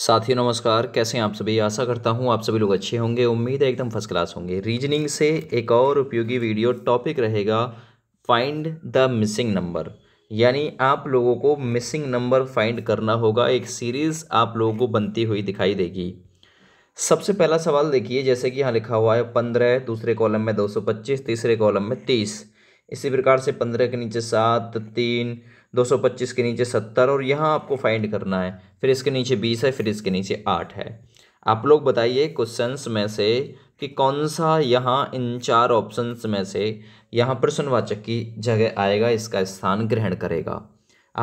साथियों नमस्कार कैसे हैं आप सभी आशा करता हूं आप सभी लोग अच्छे होंगे उम्मीद है एकदम फर्स्ट क्लास होंगे रीजनिंग से एक और उपयोगी वीडियो टॉपिक रहेगा फाइंड द मिसिंग नंबर यानी आप लोगों को मिसिंग नंबर फाइंड करना होगा एक सीरीज़ आप लोगों को बनती हुई दिखाई देगी सबसे पहला सवाल देखिए जैसे कि यहाँ लिखा हुआ है पंद्रह दूसरे कॉलम में दो सौ पच्चीस तीसरे कॉलम में तीस इसी प्रकार से पंद्रह के नीचे सात तीन 225 के नीचे 70 और यहाँ आपको फाइंड करना है फिर इसके नीचे 20 है फिर इसके नीचे 8 है आप लोग बताइए क्वेश्चंस में से कि कौन सा यहाँ इन चार ऑप्शंस में से यहाँ प्रश्नवाचक की जगह आएगा इसका स्थान ग्रहण करेगा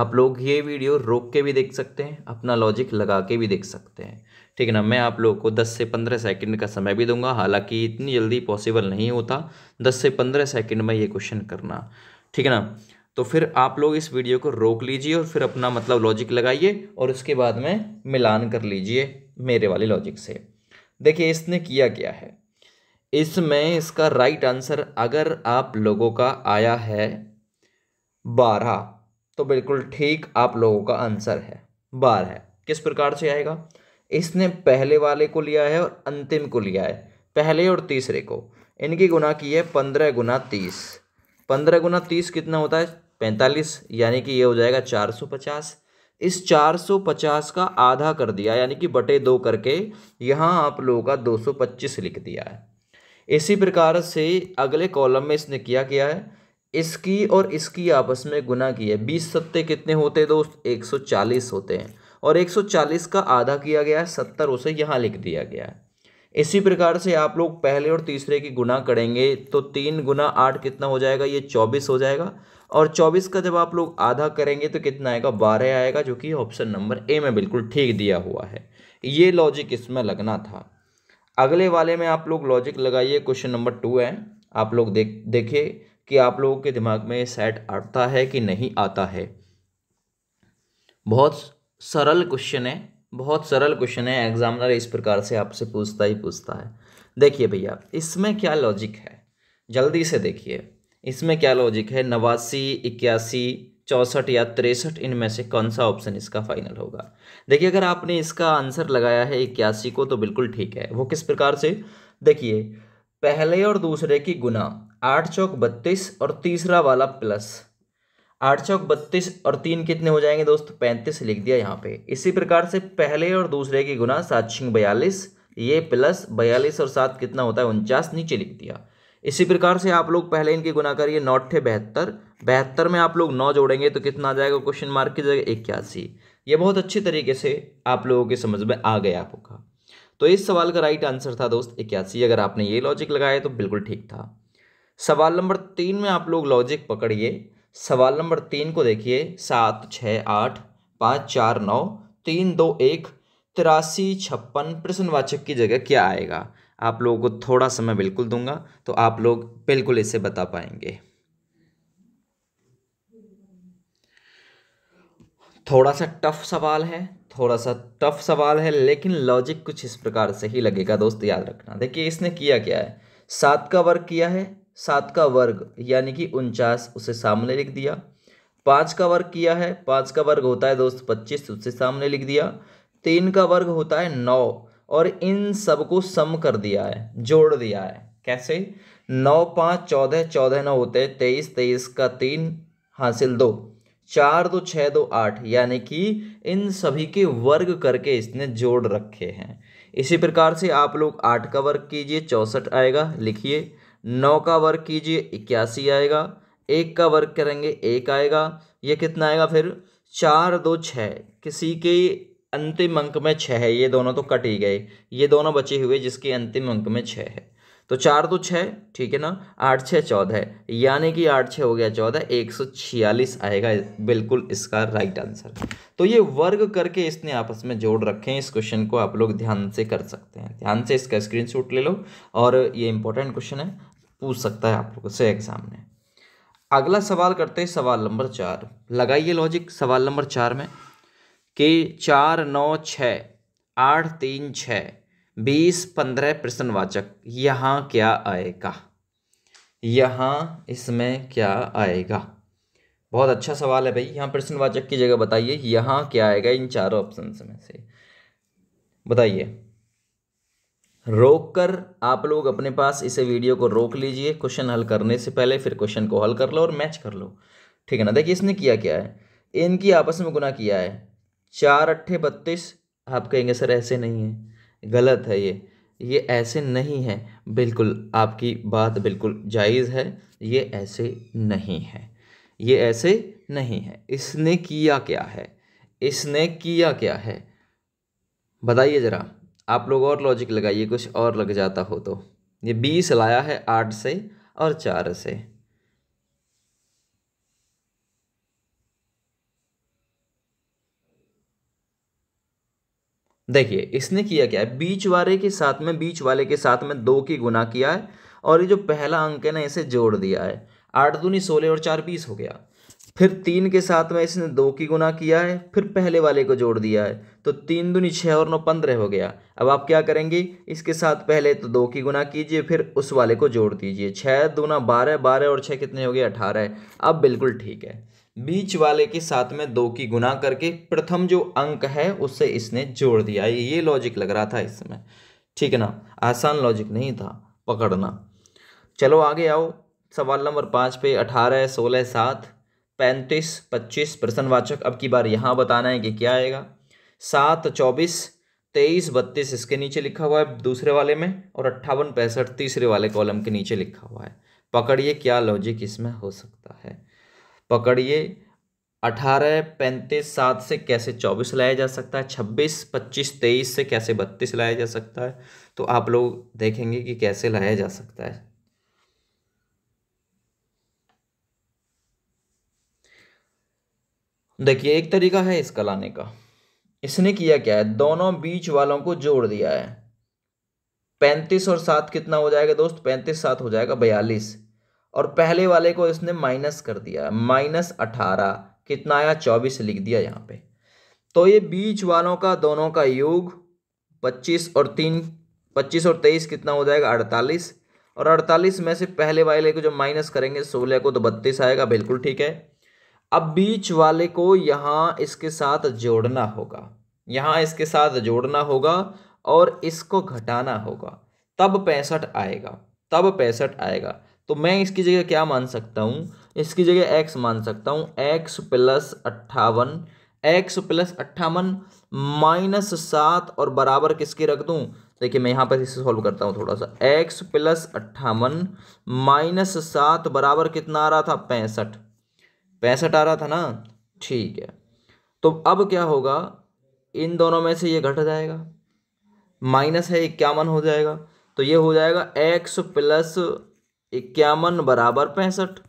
आप लोग ये वीडियो रोक के भी देख सकते हैं अपना लॉजिक लगा के भी देख सकते हैं ठीक है ना मैं आप लोगों को 10 से 15 सेकंड का समय भी दूंगा हालांकि इतनी जल्दी पॉसिबल नहीं होता 10 से 15 सेकंड में ये क्वेश्चन करना ठीक है ना तो फिर आप लोग इस वीडियो को रोक लीजिए और फिर अपना मतलब लॉजिक लगाइए और उसके बाद में मिलान कर लीजिए मेरे वाले लॉजिक से देखिए इसने किया क्या है इसमें इसका राइट आंसर अगर आप लोगों का आया है बारह तो बिल्कुल ठीक आप लोगों का आंसर है बारह है किस प्रकार से आएगा इसने पहले वाले को लिया है और अंतिम को लिया है पहले और तीसरे को इनकी गुना की है पंद्रह गुना तीस पंद्रह गुना तीस कितना होता है पैंतालीस यानी कि ये हो जाएगा चार सौ पचास इस चार सौ पचास का आधा कर दिया यानी कि बटे दो करके यहाँ आप लोगों का दो सौ पच्चीस लिख दिया है इसी प्रकार से अगले कॉलम में इसने किया क्या है इसकी और इसकी आपस में गुना की है बीस सत्ते कितने होते हैं दोस्त चालीस होते हैं और एक सौ चालीस का आधा किया गया है सत्तर उसे यहाँ लिख दिया गया है इसी प्रकार से आप लोग पहले और तीसरे की गुना करेंगे तो तीन गुना आठ कितना हो जाएगा ये चौबीस हो जाएगा और चौबीस का जब आप लोग आधा करेंगे तो कितना आएगा बारह आएगा जो कि ऑप्शन नंबर ए में बिल्कुल ठीक दिया हुआ है ये लॉजिक इसमें लगना था अगले वाले में आप लोग लॉजिक लगाइए क्वेश्चन नंबर टू है आप लोग देख देखे कि आप लोगों के दिमाग में सेट आता है कि नहीं आता है बहुत सरल क्वेश्चन है बहुत सरल क्वेश्चन है एग्जामिनर इस प्रकार से आपसे पूछता ही पूछता है देखिए भैया इसमें क्या लॉजिक है जल्दी से देखिए इसमें क्या लॉजिक है नवासी इक्यासी चौसठ या तिरसठ इनमें से कौन सा ऑप्शन इसका फाइनल होगा देखिए अगर आपने इसका आंसर लगाया है इक्यासी को तो बिल्कुल ठीक है वो किस प्रकार से देखिए पहले और दूसरे की गुना आठ चौक बत्तीस और तीसरा वाला प्लस आठ चौक बत्तीस और तीन कितने हो जाएंगे दोस्तों पैंतीस लिख दिया यहाँ पे इसी प्रकार से पहले और दूसरे की गुना सात छिंग बयालीस ये प्लस बयालीस और सात कितना होता है उनचास नीचे लिख दिया इसी प्रकार से आप लोग पहले इनके गुना करिए नौठे बहत्तर बहत्तर में आप लोग नौ जोड़ेंगे तो कितना आ जाएगा क्वेश्चन मार्क की जगह इक्यासी ये बहुत अच्छे तरीके से आप लोगों के समझ में आ गया आपका तो इस सवाल का राइट आंसर था दोस्त इक्यासी अगर आपने ये लॉजिक लगाया तो बिल्कुल ठीक था सवाल नंबर तीन में आप लोग लॉजिक पकड़िए सवाल नंबर तीन को देखिए सात छः आठ पाँच चार नौ तीन दो एक तिरासी छप्पन प्रश्नवाचक की जगह क्या आएगा आप लोगों को थोड़ा समय बिल्कुल दूंगा तो आप लोग बिल्कुल इसे बता पाएंगे थोड़ा सा टफ सवाल है थोड़ा सा टफ सवाल है लेकिन लॉजिक कुछ इस प्रकार से ही लगेगा दोस्त याद रखना देखिए इसने किया क्या है सात का वर्ग किया है सात का वर्ग यानी कि उनचास उसे सामने लिख दिया पाँच का वर्ग किया है पाँच का वर्ग होता है दोस्त पच्चीस उसे सामने लिख दिया तीन का वर्ग होता है नौ और इन सब को सम कर दिया है जोड़ दिया है कैसे नौ पाँच चौदह चौदह नौ होते तेईस तेईस का तीन हासिल दो चार दो छः दो आठ यानी कि इन सभी के वर्ग करके इसने जोड़ रखे हैं इसी प्रकार से आप लोग आठ का वर्ग कीजिए चौंसठ आएगा लिखिए नौ का वर्ग कीजिए इक्यासी आएगा एक का वर्ग करेंगे एक आएगा ये कितना आएगा फिर चार दो छः किसी के अंतिम अंक में छः है ये दोनों तो कट ही गए ये दोनों बचे हुए जिसके अंतिम अंक में छः है तो चार तो छः ठीक है ना आठ छः चौदह यानी कि आठ छः हो गया चौदह एक सौ छियालीस आएगा बिल्कुल इसका राइट आंसर तो ये वर्ग करके इसने आपस में जोड़ रखे हैं इस क्वेश्चन को आप लोग ध्यान से कर सकते हैं ध्यान से इसका स्क्रीनशॉट ले लो और ये इंपॉर्टेंट क्वेश्चन है पूछ सकता है आप लोगों से एग्जाम में अगला सवाल करते हैं सवाल नंबर चार लगाइए लॉजिक सवाल नंबर चार में के चार नौ छः आठ तीन छः बीस पंद्रह प्रश्नवाचक यहाँ क्या आएगा यहाँ इसमें क्या आएगा बहुत अच्छा सवाल है भाई यहाँ प्रश्नवाचक की जगह बताइए यहाँ क्या आएगा इन चारों ऑप्शन में से बताइए रोक कर आप लोग अपने पास इसे वीडियो को रोक लीजिए क्वेश्चन हल करने से पहले फिर क्वेश्चन को हल कर लो और मैच कर लो ठीक है ना देखिए इसने किया क्या है इनकी आपस में गुना किया है चार अट्ठे बत्तीस आप कहेंगे सर ऐसे नहीं है गलत है ये ये ऐसे नहीं है बिल्कुल आपकी बात बिल्कुल जायज़ है ये ऐसे नहीं है ये ऐसे नहीं है इसने किया क्या है इसने किया क्या है बताइए ज़रा आप लोग और लॉजिक लगाइए कुछ और लग जाता हो तो ये बीस लाया है आठ से और चार से देखिए इसने किया क्या है बीच वाले के साथ में बीच वाले के साथ में दो की गुना किया है और ये जो पहला अंक है ना इसे जोड़ दिया है आठ दूनी सोलह और चार बीस हो गया फिर तीन के साथ में इसने दो की गुना किया है फिर पहले वाले को जोड़ दिया है तो तीन दूनी छः और नौ पंद्रह हो गया अब आप क्या करेंगे इसके साथ पहले तो दो की गुना कीजिए फिर उस वाले को जोड़ दीजिए छः दूना बारह बारह और छः कितने हो गए अठारह अब बिल्कुल ठीक है बीच वाले के साथ में दो की गुना करके प्रथम जो अंक है उससे इसने जोड़ दिया ये लॉजिक लग रहा था इस समय ठीक है ना आसान लॉजिक नहीं था पकड़ना चलो आगे आओ सवाल नंबर पाँच पे अठारह सोलह सात पैंतीस पच्चीस प्रसन्नवाचक अब की बार यहाँ बताना है कि क्या आएगा सात चौबीस तेईस बत्तीस इसके नीचे लिखा हुआ है दूसरे वाले में और अट्ठावन पैंसठ तीसरे वाले कॉलम के नीचे लिखा हुआ है पकड़िए क्या लॉजिक इसमें हो सकता है पकड़िए अठारह पैंतीस सात से कैसे चौबीस लाया जा सकता है छब्बीस पच्चीस तेईस से कैसे बत्तीस लाया जा सकता है तो आप लोग देखेंगे कि कैसे लाया जा सकता है देखिए एक तरीका है इसका लाने का इसने किया क्या है दोनों बीच वालों को जोड़ दिया है पैंतीस और सात कितना हो जाएगा दोस्त पैंतीस सात हो जाएगा बयालीस और पहले वाले को इसने माइनस कर दिया माइनस अठारह कितना आया चौबीस लिख दिया यहाँ पे तो ये बीच वालों का दोनों का योग पच्चीस और तीन पच्चीस और तेईस कितना हो जाएगा अड़तालीस और अड़तालीस में से पहले वाले को जब माइनस करेंगे सोलह को तो बत्तीस आएगा बिल्कुल ठीक है अब बीच वाले को यहाँ इसके साथ जोड़ना होगा यहाँ इसके साथ जोड़ना होगा और इसको घटाना होगा तब पैंसठ आएगा तब पैंसठ आएगा तो मैं इसकी जगह क्या मान सकता हूँ इसकी जगह एक्स मान सकता हूँ एक्स प्लस अट्ठावन एक्स प्लस अट्ठावन माइनस सात और बराबर किसके रख दूँ देखिए मैं यहाँ पर इसे सॉल्व करता हूँ थोड़ा सा एक्स प्लस अट्ठावन माइनस सात बराबर कितना आ रहा था पैंसठ पैंसठ आ रहा था ना ठीक है तो अब क्या होगा इन दोनों में से ये घट जाएगा माइनस है इक्यावन हो जाएगा तो ये हो जाएगा एक्स प्लस इक्यावन बराबर पैंसठ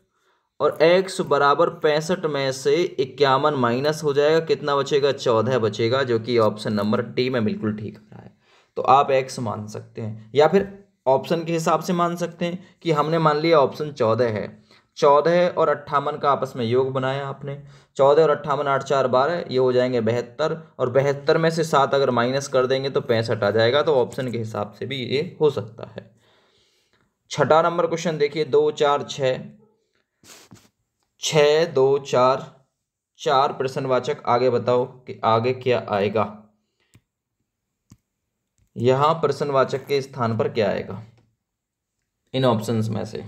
और x बराबर पैंसठ में से इक्यावन माइनस हो जाएगा कितना बचेगा चौदह बचेगा जो कि ऑप्शन नंबर टी में बिल्कुल ठीक आ रहा है तो आप x मान सकते हैं या फिर ऑप्शन के हिसाब से मान सकते हैं कि हमने मान लिया ऑप्शन चौदह है चौदह और अट्ठावन का आपस में योग बनाया आपने चौदह और अट्ठावन आठ चार बारह ये हो जाएंगे बहत्तर और बहत्तर में से सात अगर माइनस कर देंगे तो पैंसठ आ जाएगा तो ऑप्शन के हिसाब से भी ये हो सकता है छठा नंबर क्वेश्चन देखिए दो चार छ छ दो चार चार प्रश्नवाचक आगे बताओ कि आगे क्या आएगा यहां प्रश्नवाचक के स्थान पर क्या आएगा इन ऑप्शंस में से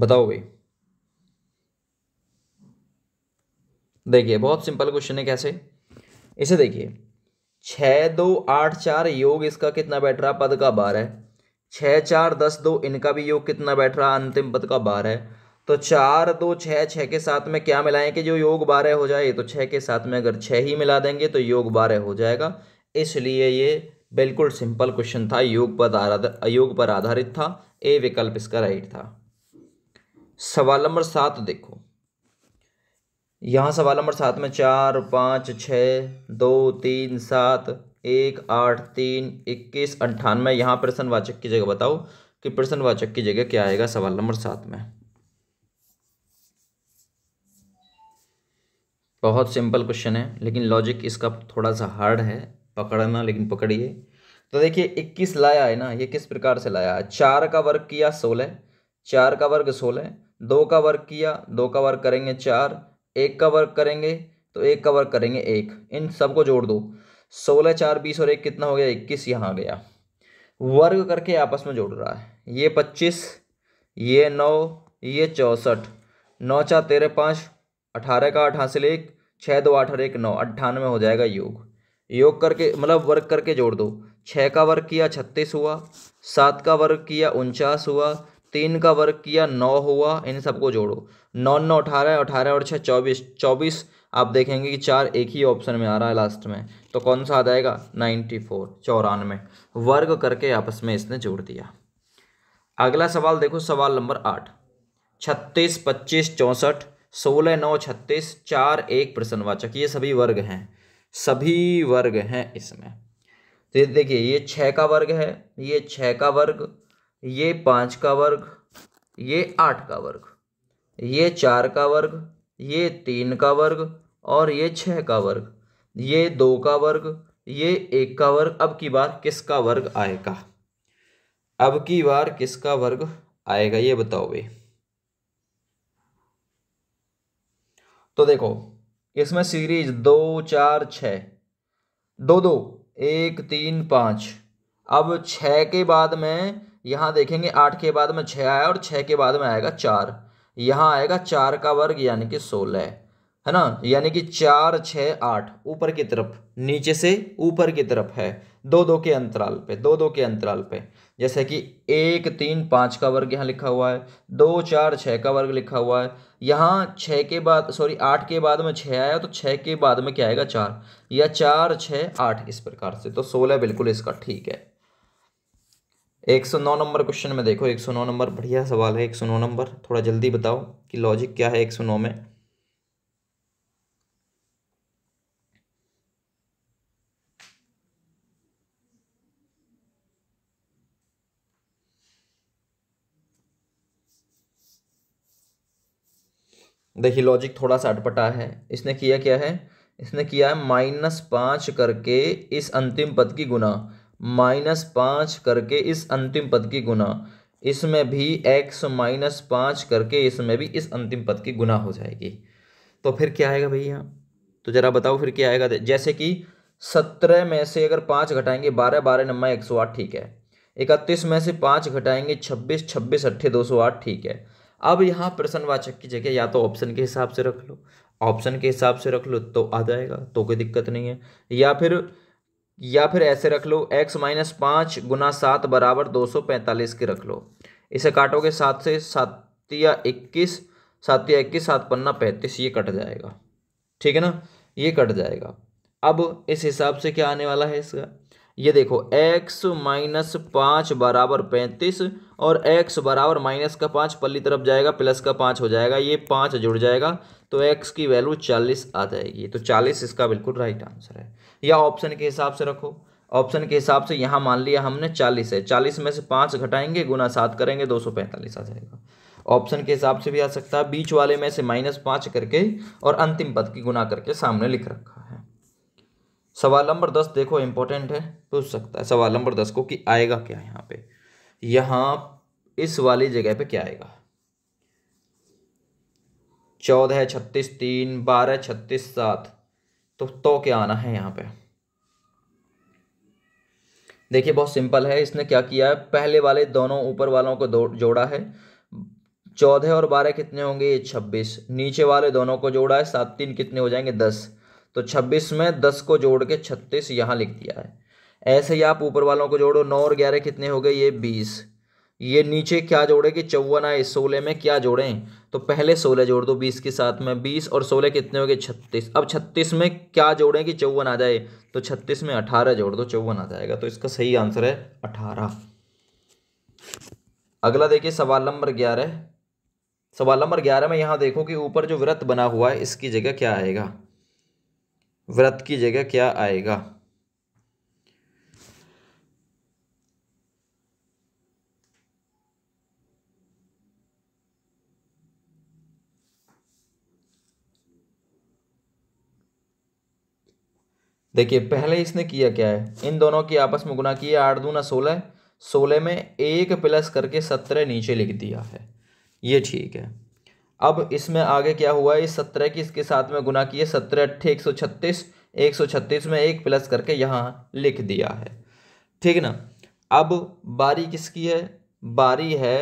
बताओ भाई देखिए बहुत सिंपल क्वेश्चन है कैसे इसे देखिए छ दो आठ चार योग इसका कितना बैठ रहा पद का बार है छ चार दस दो इनका भी योग कितना बैठ रहा अंतिम पद का बार है तो चार दो छः छः के साथ में क्या मिलाएं कि जो योग बारह हो जाए तो छः के साथ में अगर छः ही मिला देंगे तो योग बारह हो जाएगा इसलिए ये बिल्कुल सिंपल क्वेश्चन था योग पर आधारित योग पर आधारित था ए विकल्प इसका राइट था सवाल नंबर सात देखो यहाँ सवाल नंबर सात में चार पाँच छ दो तीन सात एक आठ तीन इक्कीस अंठानवे यहाँ प्रश्नवाचक की जगह बताओ कि प्रश्नवाचक की जगह क्या आएगा सवाल नंबर सात में बहुत सिंपल क्वेश्चन है लेकिन लॉजिक इसका थोड़ा सा हार्ड है पकड़ना लेकिन पकड़िए तो देखिए इक्कीस लाया है ना ये किस प्रकार से लाया है चार का वर्ग किया सोलह चार का वर्ग सोलह दो का वर्ग किया दो का वर्ग करेंगे चार एक का वर्ग करेंगे तो एक का वर्ग करेंगे एक इन सबको जोड़ दो सोलह चार बीस और एक कितना हो गया इक्कीस यहाँ आ गया वर्ग करके आपस में जोड़ रहा है ये पच्चीस ये नौ ये चौंसठ नौ चार तेरह पाँच अठारह का अठासिल एक छः दो आठ और एक नौ अट्ठानवे हो जाएगा योग योग करके मतलब वर्ग करके जोड़ दो छः का वर्ग किया छत्तीस हुआ सात का वर्ग किया उनचास हुआ तीन का वर्ग किया नौ हुआ इन सबको जोड़ो नौ नौ अठारह अठारह और छः चौबीस चौबीस आप देखेंगे कि चार एक ही ऑप्शन में आ रहा है लास्ट में तो कौन सा आ जाएगा नाइन्टी फोर चौरानवे वर्ग करके आपस में इसने जोड़ दिया अगला सवाल देखो सवाल नंबर आठ छत्तीस पच्चीस चौंसठ सोलह नौ छत्तीस चार एक प्रश्नवाचक ये सभी वर्ग हैं सभी वर्ग हैं इसमें तो देखिए ये छः का वर्ग है ये छः का वर्ग ये पाँच का वर्ग ये आठ का वर्ग ये चार का वर्ग ये तीन का वर्ग और ये छः का वर्ग ये दो का वर्ग ये एक का वर्ग अब की बार किसका वर्ग आएगा अब की बार किसका वर्ग आएगा ये बताओ वे तो देखो इसमें सीरीज दो चार छ दो दो एक तीन पाँच अब छ के बाद में यहाँ देखेंगे आठ के बाद में छः आया और छः के बाद में आएगा चार यहाँ आएगा चार का वर्ग यानी कि सोलह है ना यानी कि चार छः आठ ऊपर की तरफ नीचे से ऊपर की तरफ है दो दो के अंतराल पे दो दो के अंतराल पे जैसे कि एक तीन पाँच का वर्ग यहाँ लिखा हुआ है दो चार छः का वर्ग लिखा हुआ है यहाँ छः के बाद सॉरी आठ के बाद में छः आया तो छः के बाद में क्या आएगा चार या चार छः आठ इस प्रकार से तो सोलह बिल्कुल इसका ठीक है एक सौ नौ नंबर क्वेश्चन में देखो एक सौ नौ नंबर बढ़िया सवाल है एक सौ नौ नंबर थोड़ा जल्दी बताओ कि लॉजिक क्या है एक सौ नौ में देखिए लॉजिक थोड़ा सा अटपटा है इसने किया क्या है इसने किया है माइनस पांच करके इस अंतिम पद की गुना माइनस पाँच करके इस अंतिम पद की गुना इसमें भी एक्स माइनस पाँच करके इसमें भी इस अंतिम पद की गुना हो जाएगी तो फिर क्या आएगा भैया तो ज़रा बताओ फिर क्या आएगा जैसे कि सत्रह में से अगर पाँच घटाएंगे बारह बारह नम्बर एक सौ आठ ठीक है इकतीस में से पाँच घटाएंगे छब्बीस छब्बीस अट्ठे दो सौ आठ ठीक है अब यहाँ प्रश्नवाचक की जगह या तो ऑप्शन के हिसाब से रख लो ऑप्शन के हिसाब से रख लो तो आ जाएगा तो कोई दिक्कत नहीं है या फिर या फिर ऐसे रख लो x माइनस पाँच गुना सात बराबर दो सौ पैंतालीस के रख लो इसे काटोगे सात से सात या इक्कीस सात या इक्कीस सात पन्ना पैंतीस ये कट जाएगा ठीक है ना ये कट जाएगा अब इस हिसाब से क्या आने वाला है इसका ये देखो x माइनस पाँच बराबर पैंतीस और x बराबर माइनस का पाँच पल्ली तरफ जाएगा प्लस का पाँच हो जाएगा ये पाँच जुड़ जाएगा तो x की वैल्यू चालीस आ जाएगी तो चालीस इसका बिल्कुल राइट आंसर है या ऑप्शन के हिसाब से रखो ऑप्शन के हिसाब से यहाँ मान लिया हमने चालीस है चालीस में से पाँच घटाएंगे गुना सात करेंगे दो सौ पैंतालीस आ जाएगा ऑप्शन के हिसाब से भी आ सकता है बीच वाले में से माइनस पाँच करके और अंतिम पद की गुना करके सामने लिख रखा सवाल नंबर दस देखो इंपॉर्टेंट है पूछ सकता है सवाल नंबर दस को कि आएगा क्या यहाँ पे यहाँ इस वाली जगह पे क्या आएगा चौदह छत्तीस तीन बारह छत्तीस सात तो तो क्या आना है यहाँ पे देखिए बहुत सिंपल है इसने क्या किया है पहले वाले दोनों ऊपर वालों को जोड़ा है चौदह और बारह कितने होंगे ये छब्बीस नीचे वाले दोनों को जोड़ा है सात तीन कितने हो जाएंगे दस तो छब्बीस में दस को जोड़ के छत्तीस यहाँ लिख दिया है ऐसे ही आप ऊपर वालों को जोड़ो नौ और ग्यारह कितने हो गए ये बीस ये नीचे क्या जोड़े कि चौवन आए सोलह में क्या जोड़ें तो पहले सोलह जोड़ दो बीस के साथ में बीस और सोलह कितने हो गए छत्तीस अब छत्तीस में क्या जोड़ें कि चौवन आ जाए तो छत्तीस में अठारह जोड़ दो चौवन आ जाएगा तो इसका सही आंसर है अठारह अगला देखिए सवाल नंबर ग्यारह सवाल नंबर ग्यारह में यहाँ देखो कि ऊपर जो व्रत बना हुआ है इसकी जगह क्या आएगा व्रत की जगह क्या आएगा देखिए पहले इसने किया क्या है इन दोनों की आपस में गुना किया आठ दूना सोलह सोलह में एक प्लस करके सत्रह नीचे लिख दिया है ये ठीक है अब इसमें आगे क्या हुआ इस सत्रह की इसके साथ में गुना किए सत्रह अट्ठे एक सौ छत्तीस एक सौ छत्तीस में एक प्लस करके यहाँ लिख दिया है ठीक ना अब बारी किसकी है बारी है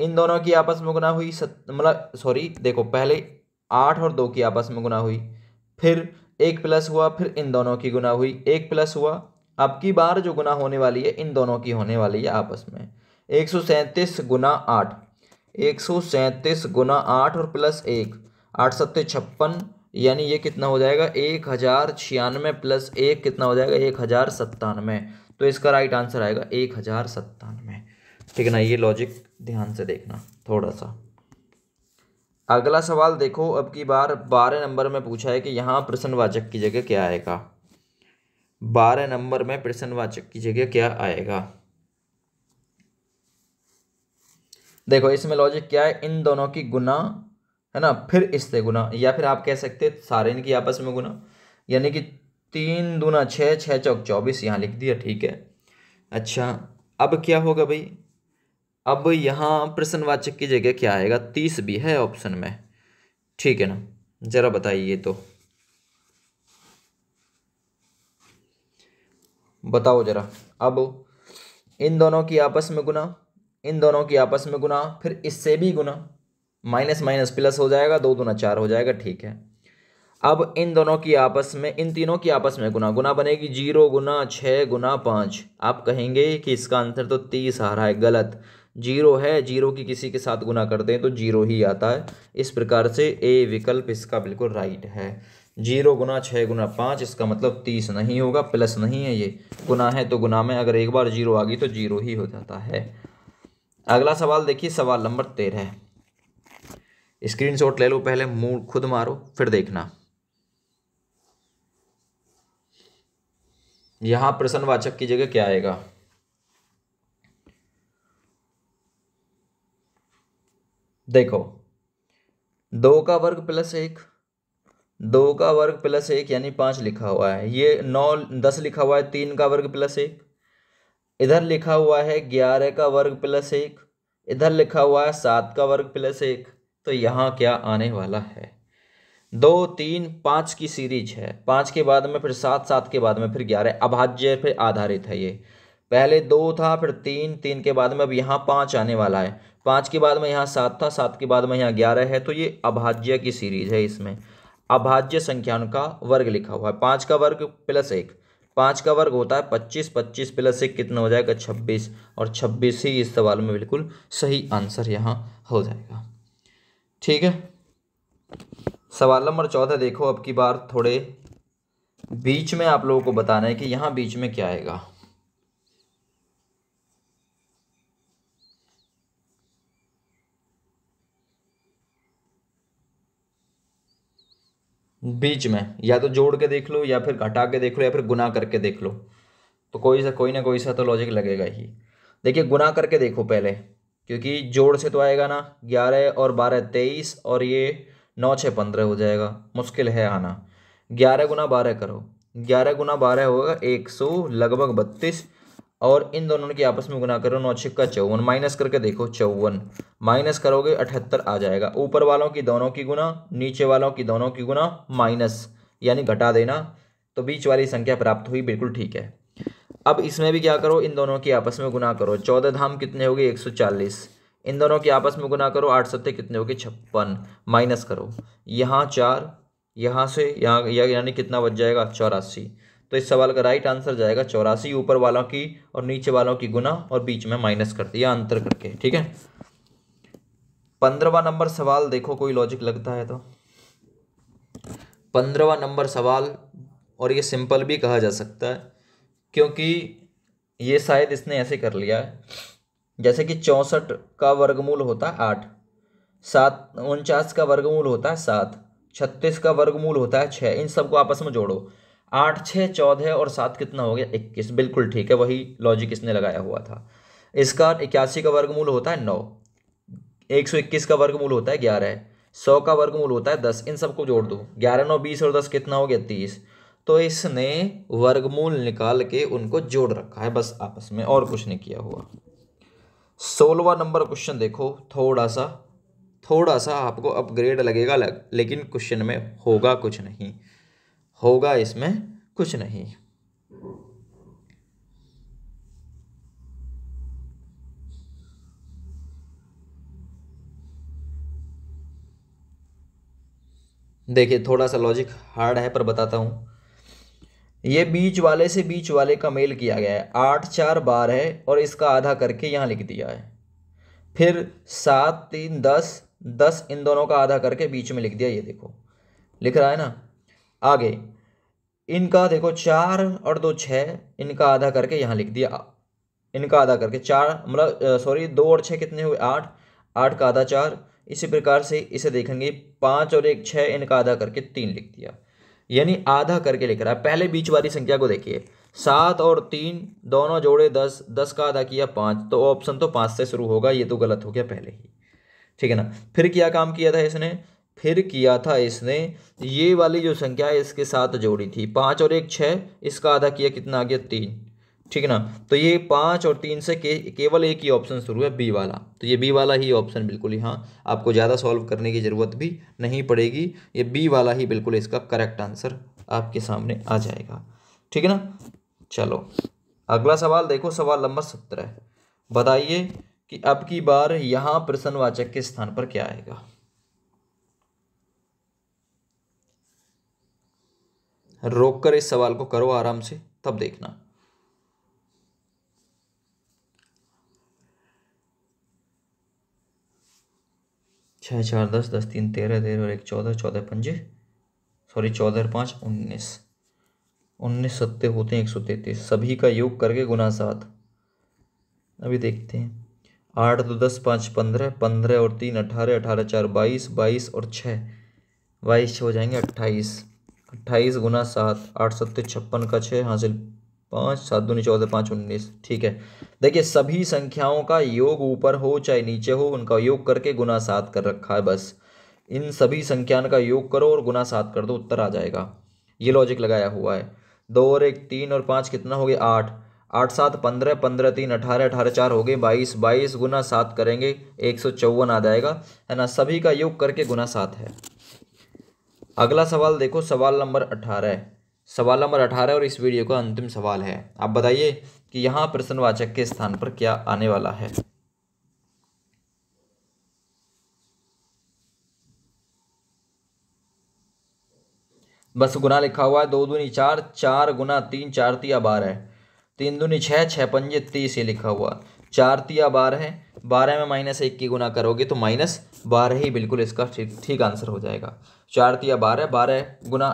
इन दोनों की आपस में गुना हुई सत मतलब सॉरी देखो पहले आठ और दो की आपस में गुना हुई फिर एक प्लस हुआ फिर इन दोनों की गुना हुई एक प्लस हुआ अब की बार जो गुना होने वाली है इन दोनों की होने वाली है आपस में एक सौ सैंतीस गुना आठ एक सौ सैंतीस गुना आठ और प्लस एक आठ सत्ते छप्पन यानी ये कितना हो जाएगा एक हज़ार छियानवे प्लस एक कितना हो जाएगा एक हज़ार सत्तानवे तो इसका राइट आंसर आएगा एक हज़ार सत्तानवे ठीक है ना ये लॉजिक ध्यान से देखना थोड़ा सा अगला सवाल देखो अब की बार बारह नंबर में पूछा है कि यहाँ प्रश्नवाचक की जगह क्या आएगा बारह नंबर में प्रश्नवाचक की जगह क्या आएगा देखो इसमें लॉजिक क्या है इन दोनों की गुना है ना फिर इससे गुना या फिर आप कह सकते सारे इनकी आपस में गुना यानी कि तीन दूना छः छः चौक चौबीस यहाँ लिख दिया ठीक है अच्छा अब क्या होगा भाई अब यहाँ प्रश्नवाचक की जगह क्या आएगा तीस भी है ऑप्शन में ठीक है ना ज़रा बताइए तो बताओ ज़रा अब इन दोनों की आपस में गुना इन दोनों की आपस में गुना फिर इससे भी गुना माइनस माइनस प्लस हो जाएगा दो दुना चार हो जाएगा ठीक है अब इन दोनों की आपस में इन तीनों की आपस में गुना गुना बनेगी जीरो गुना छः गुना पाँच आप कहेंगे कि इसका आंसर तो तीस आ रहा है गलत जीरो है जीरो की किसी के साथ गुना करते हैं तो जीरो ही आता है इस प्रकार से ए विकल्प इसका बिल्कुल राइट है जीरो गुना छः गुना पाँच इसका मतलब तीस नहीं होगा प्लस नहीं है ये गुना है तो गुना में अगर एक बार जीरो आ गई तो जीरो ही हो जाता है अगला सवाल देखिए सवाल नंबर तेरह स्क्रीनशॉट ले लो पहले मुंह खुद मारो फिर देखना यहां प्रश्नवाचक की जगह क्या आएगा देखो दो का वर्ग प्लस एक दो का वर्ग प्लस एक यानी पांच लिखा हुआ है ये नौ दस लिखा हुआ है तीन का वर्ग प्लस एक इधर लिखा हुआ है ग्यारह का वर्ग प्लस एक इधर लिखा हुआ है सात का वर्ग प्लस एक तो यहाँ क्या आने वाला है दो तीन पाँच की सीरीज है पाँच के बाद में फिर सात सात के बाद में फिर ग्यारह अभाज्य फिर आधारित है ये पहले दो था फिर तीन तीन के बाद में अब यहाँ पाँच आने वाला है पाँच के बाद में यहाँ सात था सात के बाद में यहाँ ग्यारह है तो ये अभाज्य की सीरीज है इसमें अभाज्य संख्याओं का वर्ग लिखा हुआ है पाँच का वर्ग प्लस एक पाँच का वर्ग होता है पच्चीस पच्चीस प्लस एक कितना हो जाएगा छब्बीस और छब्बीस ही इस सवाल में बिल्कुल सही आंसर यहाँ हो जाएगा ठीक है सवाल नंबर चौदह देखो अब की बार थोड़े बीच में आप लोगों को बताना है कि यहाँ बीच में क्या आएगा बीच में या तो जोड़ के देख लो या फिर घटा के देख लो या फिर गुना करके देख लो तो कोई सा कोई ना कोई सा तो लॉजिक लगेगा ही देखिए गुना करके देखो पहले क्योंकि जोड़ से तो आएगा ना ग्यारह और बारह तेईस और ये नौ छः पंद्रह हो जाएगा मुश्किल है आना ग्यारह गुना बारह करो ग्यारह गुना बारह होगा एक सौ लगभग बत्तीस और इन दोनों की आपस में गुना करो नौ छिक्का चौवन माइनस करके देखो चौवन माइनस करोगे अठहत्तर आ जाएगा ऊपर वालों की दोनों की गुना नीचे वालों की दोनों की गुना माइनस यानी घटा देना तो बीच वाली संख्या प्राप्त हुई बिल्कुल ठीक है अब इसमें भी क्या करो इन दोनों की आपस में गुना करो चौदह धाम कितने हो गए एक सौ चालीस इन दोनों की आपस में गुना करो आठ सत्ते कितने हो गए छप्पन माइनस करो यहाँ चार यहाँ से यहाँ यानी कितना बच जाएगा चौरासी तो इस सवाल का राइट आंसर जाएगा चौरासी ऊपर वालों की और नीचे वालों की गुना और बीच में माइनस कर दिया अंतर करके ठीक है पंद्रवा नंबर सवाल देखो कोई लॉजिक लगता है तो पंद्रवा नंबर सवाल और ये सिंपल भी कहा जा सकता है क्योंकि ये शायद इसने ऐसे कर लिया है जैसे कि चौंसठ का वर्गमूल होता है आठ सात उनचास का वर्गमूल होता है सात छत्तीस का वर्गमूल होता है छः इन सबको आपस में जोड़ो आठ छः चौदह और सात कितना हो गया इक्कीस बिल्कुल ठीक है वही लॉजिक इसने लगाया हुआ था इसका इक्यासी का वर्गमूल होता है नौ एक सौ इक्कीस का वर्गमूल होता है ग्यारह सौ का वर्गमूल होता है दस इन सबको जोड़ दो ग्यारह नौ बीस और दस कितना हो गया तीस तो इसने वर्गमूल निकाल के उनको जोड़ रखा है बस आपस में और कुछ नहीं किया हुआ सोलवा नंबर क्वेश्चन देखो थोड़ा सा थोड़ा सा आपको अपग्रेड लगेगा लग, लेकिन क्वेश्चन में होगा कुछ नहीं होगा इसमें कुछ नहीं देखिए थोड़ा सा लॉजिक हार्ड है पर बताता हूं ये बीच वाले से बीच वाले का मेल किया गया है आठ चार बार है और इसका आधा करके यहां लिख दिया है फिर सात तीन दस दस इन दोनों का आधा करके बीच में लिख दिया ये देखो लिख रहा है ना आगे इनका देखो चार और दो छः इनका आधा करके यहाँ लिख दिया इनका आधा करके चार मतलब सॉरी दो और छः कितने हुए आठ आठ का आधा चार इसी प्रकार से इसे देखेंगे पाँच और एक छः इनका आधा करके तीन लिख दिया यानी आधा करके लिख रहा है पहले बीच वाली संख्या को देखिए सात और तीन दोनों जोड़े दस दस का आधा किया पाँच तो ऑप्शन तो पाँच से शुरू होगा ये तो गलत हो गया पहले ही ठीक है ना फिर क्या काम किया था इसने फिर किया था इसने ये वाली जो संख्या है इसके साथ जोड़ी थी पाँच और एक छः इसका आधा किया कितना आ गया तीन ठीक है ना तो ये पाँच और तीन से के, केवल एक ही ऑप्शन शुरू है बी वाला तो ये बी वाला ही ऑप्शन बिल्कुल यहाँ आपको ज़्यादा सॉल्व करने की ज़रूरत भी नहीं पड़ेगी ये बी वाला ही बिल्कुल इसका करेक्ट आंसर आपके सामने आ जाएगा ठीक है ना चलो अगला सवाल देखो सवाल नंबर सत्रह बताइए कि अब की बार यहाँ प्रश्नवाचक के स्थान पर क्या आएगा रोक कर इस सवाल को करो आराम से तब देखना छः चार दस दस तीन तेरह तेरह और एक चौदह चौदह पंजे सॉरी चौदह पाँच उन्नीस उन्नीस सत्य होते हैं एक सौ तैतीस सभी का योग करके गुना सात अभी देखते हैं आठ दो दस पाँच पंद्रह पंद्रह और तीन अठारह अठारह चार बाईस बाईस और छः बाईस छः हो जाएंगे अट्ठाईस अट्ठाईस गुना सात आठ सत्तर छप्पन का छः हासिल पाँच सात दूनी चौदह पाँच उन्नीस ठीक है देखिए सभी संख्याओं का योग ऊपर हो चाहे नीचे हो उनका योग करके गुना सात कर रखा है बस इन सभी संख्यान का योग करो और गुना सात कर दो उत्तर आ जाएगा ये लॉजिक लगाया हुआ है दो और एक तीन और पाँच कितना हो गया आठ आठ सात पंद्रह पंद्रह तीन अठारह अठारह चार हो गए बाईस बाईस गुना सात करेंगे एक सौ चौवन आ जाएगा है ना सभी का योग करके गुना सात है अगला सवाल देखो सवाल नंबर अठारह सवाल नंबर अठारह और इस वीडियो का अंतिम सवाल है आप बताइए कि यहाँ प्रश्नवाचक के स्थान पर क्या आने वाला है बस गुना लिखा हुआ है दो दूनी चार चार गुना तीन चार तिया बारह तीन दूनी छः छः पंजे तीस ये लिखा हुआ चार तिया बारह है बारह में माइनस एक की गुना करोगे तो माइनस बारह ही बिल्कुल इसका ठीक ठीक आंसर हो जाएगा चार तिया बारह बारह गुना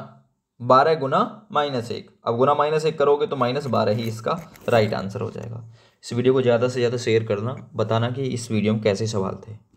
बारह गुना माइनस एक अब गुना माइनस एक करोगे तो माइनस बारह ही इसका राइट आंसर हो जाएगा इस वीडियो को ज़्यादा से ज़्यादा शेयर करना बताना कि इस वीडियो में कैसे सवाल थे